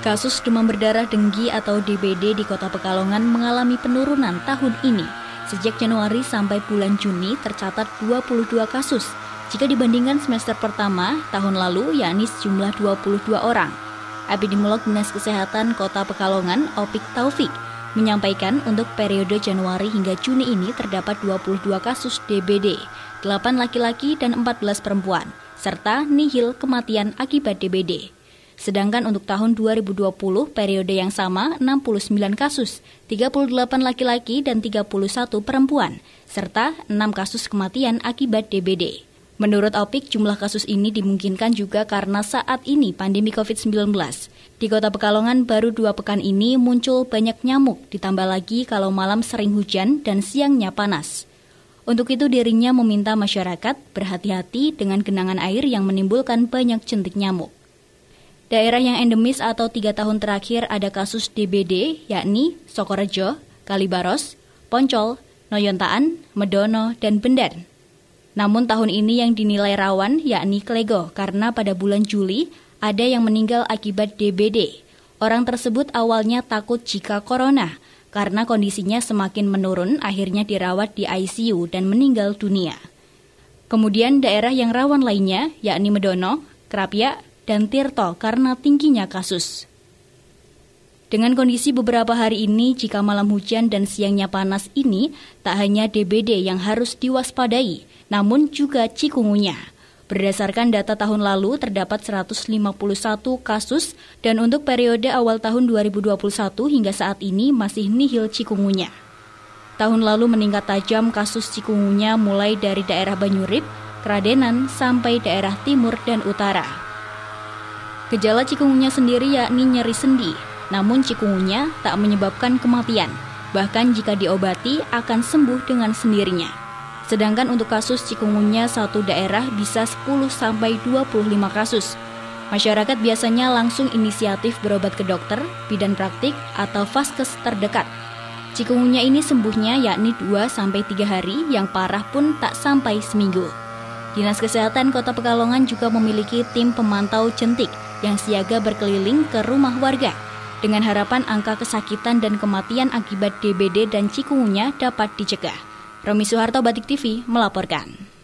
Kasus demam berdarah denggi atau DBD di Kota Pekalongan mengalami penurunan tahun ini. Sejak Januari sampai bulan Juni tercatat 22 kasus. Jika dibandingkan semester pertama tahun lalu yakni sejumlah 22 orang. Epidemiolog Dinas Kesehatan Kota Pekalongan, Opik Taufik, menyampaikan untuk periode Januari hingga Juni ini terdapat 22 kasus DBD, 8 laki-laki dan 14 perempuan, serta nihil kematian akibat DBD. Sedangkan untuk tahun 2020 periode yang sama 69 kasus, 38 laki-laki dan 31 perempuan, serta 6 kasus kematian akibat DBD. Menurut Opik, jumlah kasus ini dimungkinkan juga karena saat ini pandemi COVID-19. Di kota Pekalongan baru dua pekan ini muncul banyak nyamuk, ditambah lagi kalau malam sering hujan dan siangnya panas. Untuk itu dirinya meminta masyarakat berhati-hati dengan genangan air yang menimbulkan banyak centik nyamuk. Daerah yang endemis atau tiga tahun terakhir ada kasus DBD, yakni Sokorejo, Kalibaros, Poncol, Noyontaan, Medono, dan Bendan. Namun tahun ini yang dinilai rawan yakni Klego karena pada bulan Juli ada yang meninggal akibat DBD. Orang tersebut awalnya takut jika corona karena kondisinya semakin menurun akhirnya dirawat di ICU dan meninggal dunia. Kemudian daerah yang rawan lainnya yakni Medono, Krapia, dan Tirto karena tingginya kasus. Dengan kondisi beberapa hari ini, jika malam hujan dan siangnya panas ini, tak hanya DBD yang harus diwaspadai, namun juga cikungunya. Berdasarkan data tahun lalu, terdapat 151 kasus dan untuk periode awal tahun 2021 hingga saat ini masih nihil cikungunya. Tahun lalu meningkat tajam kasus cikungunya mulai dari daerah Banyurip, Kradenan, sampai daerah timur dan utara. Gejala cikungunya sendiri yakni nyeri sendi, namun cikungunya tak menyebabkan kematian. Bahkan jika diobati akan sembuh dengan sendirinya. Sedangkan untuk kasus cikungunya satu daerah bisa 10 sampai 25 kasus. Masyarakat biasanya langsung inisiatif berobat ke dokter, bidan praktik, atau vaskes terdekat. Cikungunya ini sembuhnya yakni 2-3 hari, yang parah pun tak sampai seminggu. Dinas Kesehatan Kota Pekalongan juga memiliki tim pemantau centik yang siaga berkeliling ke rumah warga dengan harapan angka kesakitan dan kematian akibat DBD dan cikungunya dapat dicegah. Romi Soeharto Batik TV melaporkan.